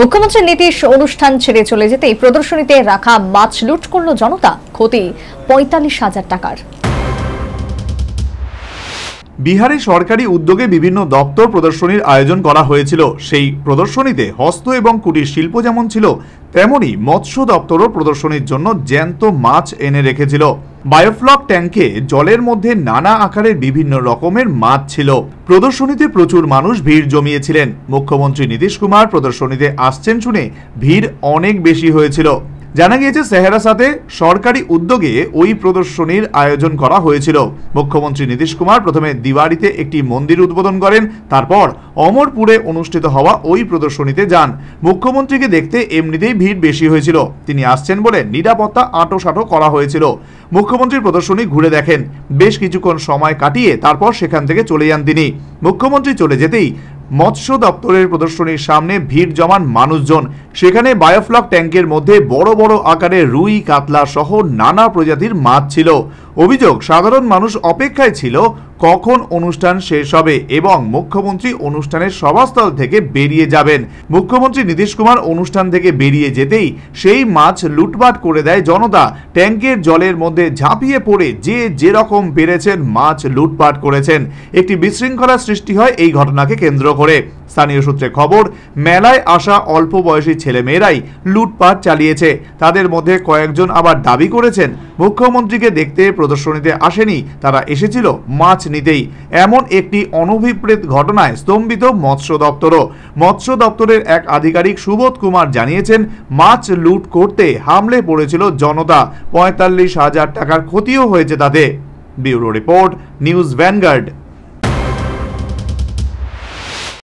মুখ্যমন্ত্রী নীতিশ অনুষ্ঠান ছেড়ে চলে যেতে প্রদর্শনীতে রাখা মাছ লুট করল জনতা ক্ষতি পঁয়তাল্লিশ হাজার টাকার বিহারে সরকারি উদ্যোগে বিভিন্ন দপ্তর প্রদর্শনীর আয়োজন করা হয়েছিল সেই প্রদর্শনীতে হস্ত এবং কুটির শিল্প যেমন ছিল তেমনই মৎস্য দপ্তরও প্রদর্শনীর জন্য জ্যান্ত মাছ এনে রেখেছিল বায়োফ্লক ট্যাঙ্কে জলের মধ্যে নানা আকারের বিভিন্ন রকমের মাছ ছিল প্রদর্শনীতে প্রচুর মানুষ ভিড় জমিয়েছিলেন মুখ্যমন্ত্রী নীতিশ কুমার প্রদর্শনীতে আসছেন শুনে ভিড় অনেক বেশি হয়েছিল জানা গিয়েছে সেহেরা সাথে সরকারি উদ্যোগে ওই প্রদর্শনীর আয়োজন করা হয়েছিল মুখ্যমন্ত্রী নীতিশ কুমার প্রথমে দিওয়ারিতে একটি মন্দির উদ্বোধন করেন তারপর অমরপুরে অনুষ্ঠিত হওয়া ওই প্রদর্শনীতে যান মুখ্যমন্ত্রীকে দেখতে এমনিতেই ভিড় বেশি হয়েছিল তিনি আসছেন বলে নিরাপত্তা আঁটোসাঁটো করা হয়েছিল মুখ্যমন্ত্রীর প্রদর্শনী ঘুরে দেখেন বেশ কিছুক্ষণ সময় কাটিয়ে তারপর সেখান থেকে চলে যান তিনি মুখ্যমন্ত্রী চলে যেতেই মৎস্য দপ্তরের প্রদর্শনীর সামনে ভিড় জমান মানুষজন সেখানে বায়োফ্লক ট্যাঙ্কের মধ্যে বড় বড় আকারে রুই কাতলা সহ নানা প্রজাতির মাছ ছিল অভিযোগ সাধারণ মানুষ অপেক্ষায় ছিল কখন অনুষ্ঠান শেষ হবে এবং মুখ্যমন্ত্রী অনুষ্ঠানের সভাস্থল থেকে বেরিয়ে যাবেন মুখ্যমন্ত্রী নীতিশ কুমার অনুষ্ঠান থেকে বেরিয়ে যেতেই সেই মাছ লুটপাট করে দেয় জনতা ট্যাঙ্কের জলের মধ্যে ঝাঁপিয়ে পড়ে যে যেরকম পেরেছেন মাছ লুটপাট করেছেন একটি বিশৃঙ্খলা সৃষ্টি হয় এই ঘটনাকে কেন্দ্র করে স্থানীয় সূত্রে খবর মেলায় আসা অল্প বয়সী ছেলেমেয়েরাই লুটপাট চালিয়েছে তাদের মধ্যে কয়েকজন আবার দাবি করেছেন মুখ্যমন্ত্রীকে দেখতে প্রদর্শনীতে আসেনি তারা এসেছিল মাছ নিতেই এমন একটি অনভিপ্রেত ঘটনায় স্তম্ভিত মৎস্য দপ্তরও মৎস্য দপ্তরের এক আধিকারিক সুবোধ কুমার জানিয়েছেন মাছ লুট করতে হামলে পড়েছিল জনতা পঁয়তাল্লিশ হাজার টাকার ক্ষতিও হয়েছে তাতে ব্যুরো রিপোর্ট নিউজ ভ্যানগার্ড